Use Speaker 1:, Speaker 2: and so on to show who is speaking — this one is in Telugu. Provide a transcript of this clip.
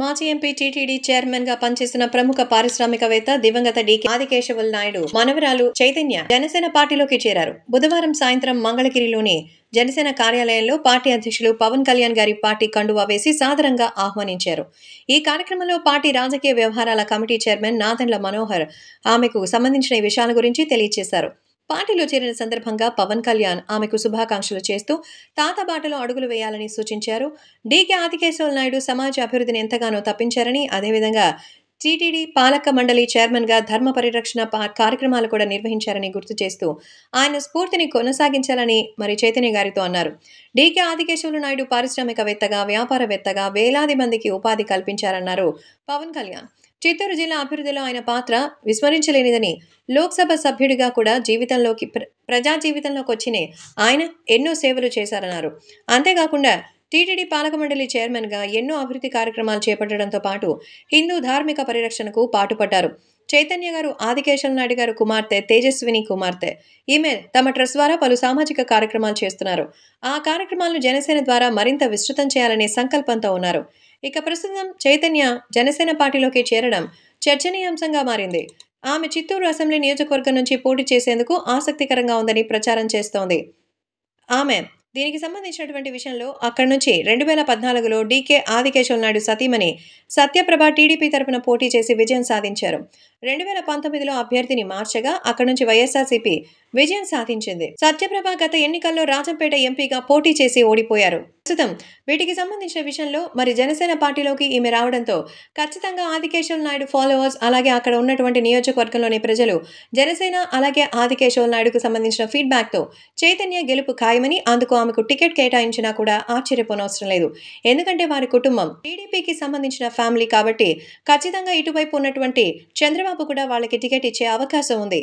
Speaker 1: మాజీ ఎంపీ టీటీడీ చైర్మన్ గా పనిచేసిన ప్రముఖ పారిశ్రామికవేత్త దివంగత డీకే ఆదికేశవుల్ నాయుడు మనవరాలు చైతన్య జనసేన పార్టీలోకి చేరారు బుధవారం సాయంత్రం మంగళగిరిలోని జనసేన కార్యాలయంలో పార్టీ అధ్యక్షులు పవన్ కళ్యాణ్ గారి పార్టీ కండువా వేసి సాదరంగా ఆహ్వానించారు ఈ కార్యక్రమంలో పార్టీ రాజకీయ వ్యవహారాల కమిటీ చైర్మన్ నాదండ్ల మనోహర్ ఆమెకు సంబంధించిన విషయాల గురించి తెలియజేశారు పార్టీలో చేరిన సందర్భంగా పవన్ కళ్యాణ్ ఆమెకు శుభాకాంక్షలు చేస్తూ తాత బాటలో అడుగులు వేయాలని సూచించారు డీకే ఆదికేశ్వర నాయుడు సమాజ అభివృద్ధిని ఎంతగానో తప్పించారని అదేవిధంగా టీటీడీ పాలక మండలి చైర్మన్గా ధర్మ పరిరక్షణ కార్యక్రమాలు కూడా నిర్వహించారని గుర్తు చేస్తూ ఆయన స్ఫూర్తిని కొనసాగించాలని మరి చైతన్య గారితో అన్నారు డీకే ఆదికేశ్వర నాయుడు పారిశ్రామికవేత్తగా వ్యాపారవేత్తగా వేలాది మందికి ఉపాధి కల్పించారన్నారు పవన్ కళ్యాణ్ చిత్తూరు జిల్లా అభివృద్ధిలో ఆయన పాత్ర విస్మరించలేనిదని లోక్సభ సభ్యుడిగా కూడా జీవితంలోకి ప్రజా జీవితంలోకి వచ్చిన ఆయన ఎన్నో సేవలు చేశారన్నారు అంతేకాకుండా టీటీడీ పాలకమండలి చైర్మన్గా ఎన్నో అభివృద్ధి కార్యక్రమాలు చేపట్టడంతో పాటు హిందూ ధార్మిక పరిరక్షణకు పాటుపడ్డారు చైతన్య గారు ఆదికేశవ నాయుడు గారు కుమార్తె తేజస్విని కుమార్తె ఈమె తమ ట్రస్ట్ ద్వారా పలు సామాజిక కార్యక్రమాలు చేస్తున్నారు ఆ కార్యక్రమాలను జనసేన ద్వారా మరింత విస్తృతం చేయాలనే సంకల్పంతో ఉన్నారు ఇక ప్రస్తుతం చైతన్య జనసేన పార్టీలోకి చేరడం చర్చనీయాంశంగా మారింది ఆమె చిత్తూరు అసెంబ్లీ నియోజకవర్గం నుంచి పోటీ చేసేందుకు ఆసక్తికరంగా ఉందని ప్రచారం చేస్తోంది ఆమె దీనికి సంబంధించినటువంటి విషయంలో అక్కడి నుంచి రెండు వేల పద్నాలుగులో డీకే ఆదికేశ్వర నాయుడు సతీమణి సత్యప్రభ టీడీపీ తరపున పోటీ చేసి విజయం సాధించారు రెండు వేల పంతొమ్మిదిలో అభ్యర్థిని మార్చగా అక్కడి నుంచి వైఎస్ఆర్సీపీ విజయం సాధించింది సత్యప్రభ గత ఎన్నికల్లో రాజంపేట ఎంపీగా పోటీ చేసి ఓడిపోయారు ప్రస్తుతం వీటికి సంబంధించిన విషయంలో మరి జనసేన పార్టీలోకి ఈమె రావడంతో ఖచ్చితంగా ఆదికేశవ నాయుడు ఫాలోవర్స్ అలాగే అక్కడ ఉన్నటువంటి నియోజకవర్గంలోని ప్రజలు జనసేన అలాగే ఆదికేశవ నాయుడుకు సంబంధించిన ఫీడ్బ్యాక్తో చైతన్య గెలుపు ఖాయమని అందుకు ఆమెకు టికెట్ కేటాయించినా కూడా ఆశ్చర్యపోనవసరం లేదు ఎందుకంటే వారి కుటుంబం టీడీపీకి సంబంధించిన ఫ్యామిలీ కాబట్టి ఖచ్చితంగా ఇటువైపు ఉన్నటువంటి చంద్రబాబు కూడా వాళ్ళకి టికెట్ ఇచ్చే అవకాశం ఉంది